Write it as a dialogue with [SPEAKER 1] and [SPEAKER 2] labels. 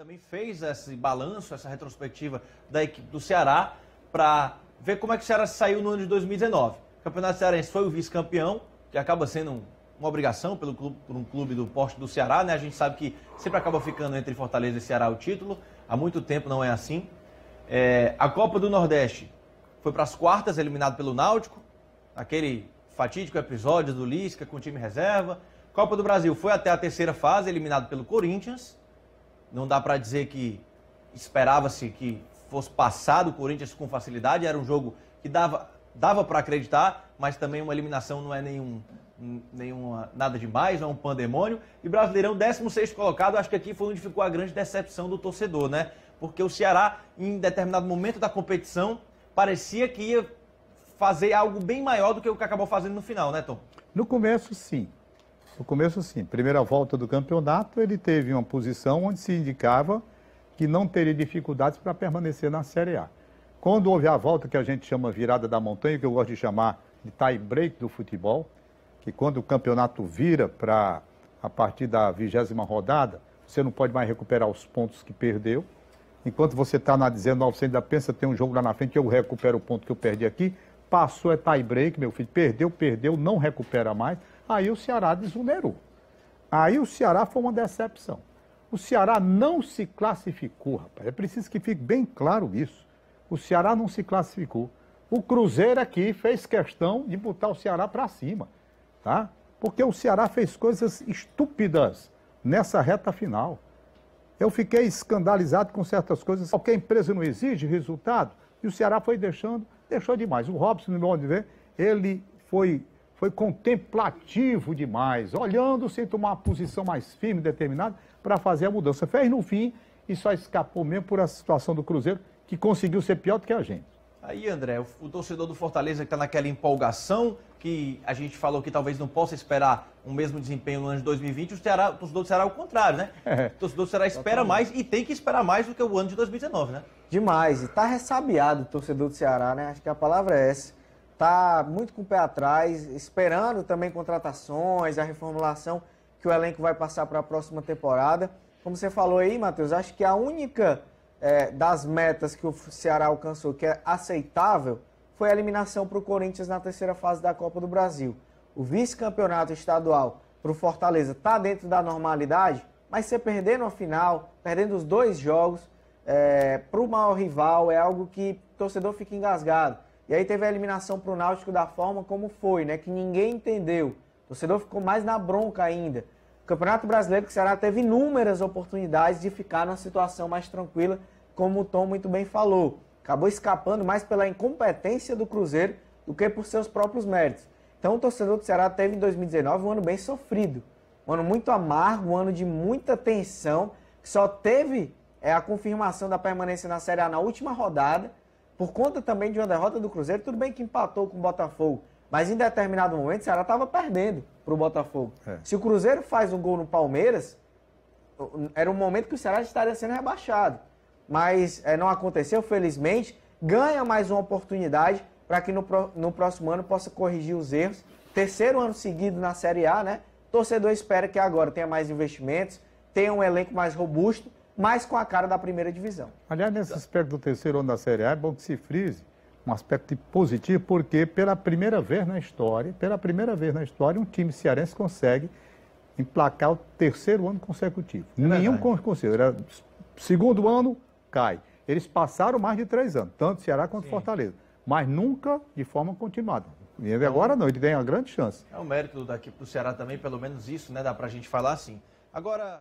[SPEAKER 1] também fez esse balanço, essa retrospectiva da equipe do Ceará para ver como é que o Ceará saiu no ano de 2019. O Campeonato Cearense foi o vice-campeão, que acaba sendo uma obrigação pelo clube, por um clube do porte do Ceará, né? A gente sabe que sempre acaba ficando entre Fortaleza e Ceará o título. Há muito tempo não é assim. É, a Copa do Nordeste foi para as quartas, eliminado pelo Náutico, aquele fatídico episódio do Lisca com o time reserva. Copa do Brasil foi até a terceira fase, eliminado pelo Corinthians não dá para dizer que esperava-se que fosse passado o Corinthians com facilidade, era um jogo que dava, dava para acreditar, mas também uma eliminação não é nenhum, nenhuma, nada demais, não é um pandemônio. E Brasileirão, 16 colocado, acho que aqui foi onde ficou a grande decepção do torcedor, né? Porque o Ceará, em determinado momento da competição, parecia que ia fazer algo bem maior do que o que acabou fazendo no final, né, Tom?
[SPEAKER 2] No começo, sim. No começo, sim. Primeira volta do campeonato, ele teve uma posição onde se indicava que não teria dificuldades para permanecer na Série A. Quando houve a volta que a gente chama virada da montanha, que eu gosto de chamar de tie break do futebol, que quando o campeonato vira para a partir da vigésima rodada, você não pode mais recuperar os pontos que perdeu. Enquanto você está na 19, você ainda pensa, tem um jogo lá na frente, eu recupero o ponto que eu perdi aqui. Passou, é tie break, meu filho. Perdeu, perdeu, não recupera mais. Aí o Ceará desonerou. Aí o Ceará foi uma decepção. O Ceará não se classificou, rapaz. É preciso que fique bem claro isso. O Ceará não se classificou. O Cruzeiro aqui fez questão de botar o Ceará para cima, tá? Porque o Ceará fez coisas estúpidas nessa reta final. Eu fiquei escandalizado com certas coisas. Qualquer empresa não exige resultado e o Ceará foi deixando, deixou demais. O Robson, no meu ver, ele foi foi contemplativo demais, olhando sem tomar uma posição mais firme, determinada, para fazer a mudança. Fez no fim e só escapou mesmo por essa situação do Cruzeiro, que conseguiu ser pior do que a gente.
[SPEAKER 1] Aí, André, o, torcedor do Fortaleza que está naquela empolgação, que a gente falou que talvez não possa esperar o um mesmo desempenho no ano de 2020, o, Ceará, o torcedor do Ceará é o contrário, né? É. O torcedor do Ceará espera mais e tem que esperar mais do que o ano de 2019, né?
[SPEAKER 3] Demais, e está ressabiado o torcedor do Ceará, né? Acho que a palavra é essa está muito com o pé atrás, esperando também contratações, a reformulação que o elenco vai passar para a próxima temporada. Como você falou aí, Matheus, acho que a única é, das metas que o Ceará alcançou que é aceitável foi a eliminação para o Corinthians na terceira fase da Copa do Brasil. O vice-campeonato estadual para o Fortaleza está dentro da normalidade, mas você perder no final, perdendo os dois jogos é, para o maior rival, é algo que o torcedor fica engasgado. E aí teve a eliminação para o Náutico da forma como foi, né? Que ninguém entendeu. O torcedor ficou mais na bronca ainda. O Campeonato Brasileiro que o Ceará teve inúmeras oportunidades de ficar numa situação mais tranquila, como o Tom muito bem falou. Acabou escapando mais pela incompetência do Cruzeiro do que por seus próprios méritos. Então o torcedor do Ceará teve em 2019 um ano bem sofrido, um ano muito amargo, um ano de muita tensão, que só teve é, a confirmação da permanência na Série A na última rodada por conta também de uma derrota do Cruzeiro, tudo bem que empatou com o Botafogo, mas em determinado momento o Ceará estava perdendo para o Botafogo. É. Se o Cruzeiro faz um gol no Palmeiras, era um momento que o Ceará estaria sendo rebaixado. Mas é, não aconteceu, felizmente. Ganha mais uma oportunidade para que no, no próximo ano possa corrigir os erros. Terceiro ano seguido na Série A, né? Torcedor espera que agora tenha mais investimentos, tenha um elenco mais robusto mas com a cara da primeira divisão.
[SPEAKER 2] Aliás, nesse aspecto do terceiro ano da Série A, é bom que se frise um aspecto positivo, porque pela primeira vez na história, pela primeira vez na história, um time cearense consegue emplacar o terceiro ano consecutivo. É Nenhum conseguiu. Era segundo ano, cai. Eles passaram mais de três anos, tanto Ceará quanto Sim. Fortaleza, mas nunca de forma continuada. E é. agora não, ele tem uma grande chance.
[SPEAKER 1] É um mérito daqui para o Ceará também, pelo menos isso, né? Dá para a gente falar assim. Agora.